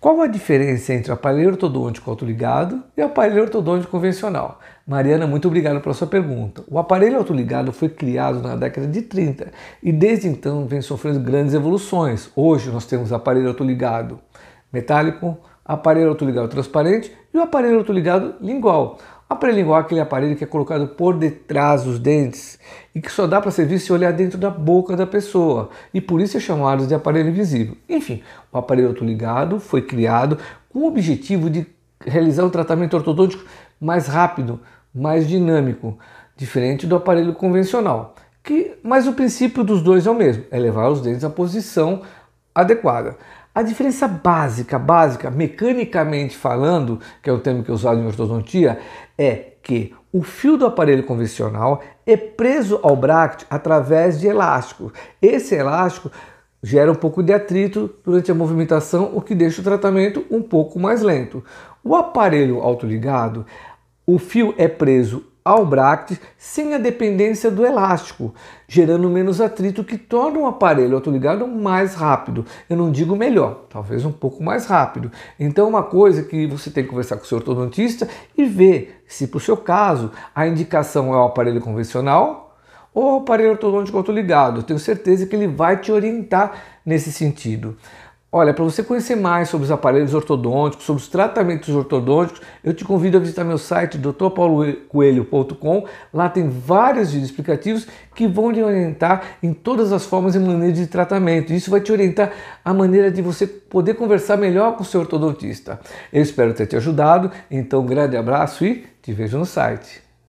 Qual a diferença entre o aparelho ortodôntico autoligado e o aparelho ortodôntico convencional? Mariana, muito obrigado pela sua pergunta. O aparelho autoligado foi criado na década de 30 e desde então vem sofrendo grandes evoluções. Hoje nós temos aparelho autoligado metálico, aparelho autoligado transparente e o aparelho autoligado lingual. A pré é aquele aparelho que é colocado por detrás dos dentes e que só dá para ser visto se olhar dentro da boca da pessoa, e por isso é chamado de aparelho invisível. Enfim, o aparelho autoligado foi criado com o objetivo de realizar um tratamento ortodôntico mais rápido, mais dinâmico, diferente do aparelho convencional. Que, mas o princípio dos dois é o mesmo, é levar os dentes à posição adequada. A diferença básica, básica, mecanicamente falando, que é o termo que é usado em ortodontia, é que o fio do aparelho convencional é preso ao bracket através de elástico. Esse elástico gera um pouco de atrito durante a movimentação, o que deixa o tratamento um pouco mais lento. O aparelho autoligado, o fio é preso ao bracte sem a dependência do elástico, gerando menos atrito que torna o aparelho autoligado mais rápido. Eu não digo melhor, talvez um pouco mais rápido. Então uma coisa que você tem que conversar com o seu ortodontista e ver se para o seu caso a indicação é o aparelho convencional ou o aparelho ortodôntico autoligado. Eu tenho certeza que ele vai te orientar nesse sentido. Olha, para você conhecer mais sobre os aparelhos ortodônticos, sobre os tratamentos ortodônticos, eu te convido a visitar meu site drpaulocoelho.com. Lá tem vários vídeos explicativos que vão te orientar em todas as formas e maneiras de tratamento. Isso vai te orientar a maneira de você poder conversar melhor com o seu ortodontista. Eu espero ter te ajudado. Então, um grande abraço e te vejo no site.